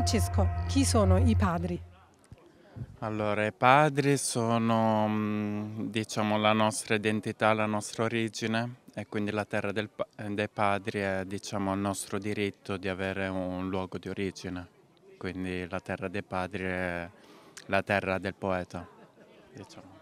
Francesco, chi sono i padri? Allora, i padri sono mm, diciamo, la nostra identità, la nostra origine e quindi la terra del, dei padri è diciamo, il nostro diritto di avere un luogo di origine. Quindi la terra dei padri è la terra del poeta. Diciamo.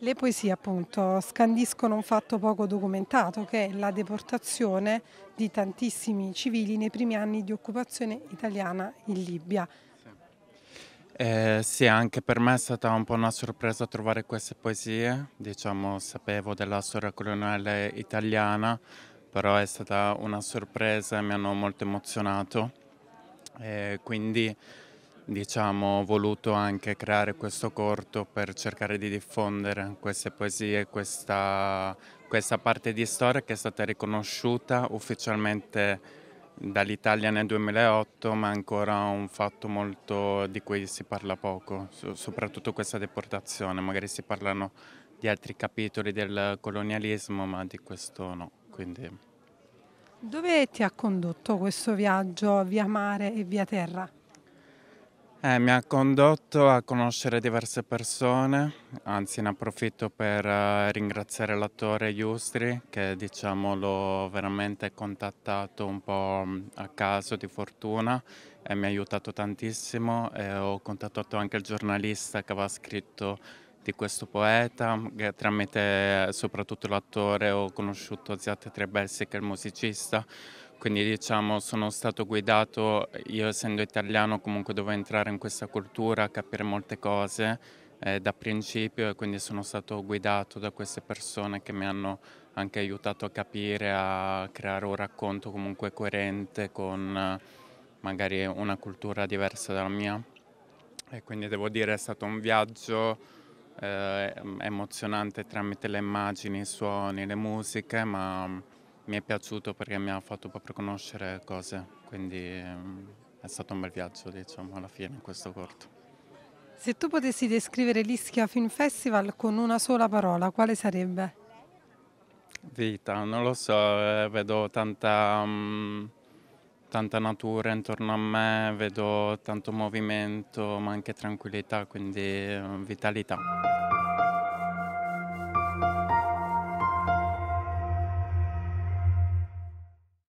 Le poesie appunto scandiscono un fatto poco documentato che è la deportazione di tantissimi civili nei primi anni di occupazione italiana in Libia. Eh, sì, anche per me è stata un po' una sorpresa trovare queste poesie, diciamo sapevo della storia coloniale italiana, però è stata una sorpresa e mi hanno molto emozionato. Eh, quindi diciamo, voluto anche creare questo corto per cercare di diffondere queste poesie, questa, questa parte di storia che è stata riconosciuta ufficialmente dall'Italia nel 2008, ma ancora un fatto molto di cui si parla poco, soprattutto questa deportazione. Magari si parlano di altri capitoli del colonialismo, ma di questo no. Quindi... Dove ti ha condotto questo viaggio via mare e via terra? Eh, mi ha condotto a conoscere diverse persone, anzi ne approfitto per eh, ringraziare l'attore Justri che diciamo l'ho veramente contattato un po' mm, a caso di fortuna e mi ha aiutato tantissimo e ho contattato anche il giornalista che aveva scritto di questo poeta, tramite soprattutto l'attore ho conosciuto Ziad Trebelsi che è il musicista, quindi diciamo sono stato guidato, io essendo italiano comunque dovevo entrare in questa cultura, capire molte cose eh, da principio e quindi sono stato guidato da queste persone che mi hanno anche aiutato a capire, a creare un racconto comunque coerente con magari una cultura diversa dalla mia. E quindi devo dire è stato un viaggio eh, emozionante tramite le immagini, i suoni, le musiche, ma mm, mi è piaciuto perché mi ha fatto proprio conoscere cose, quindi mm, è stato un bel viaggio diciamo alla fine questo corto. Se tu potessi descrivere l'Ischia Film Festival con una sola parola, quale sarebbe? Vita, non lo so, eh, vedo tanta... Um tanta natura intorno a me, vedo tanto movimento ma anche tranquillità, quindi eh, vitalità.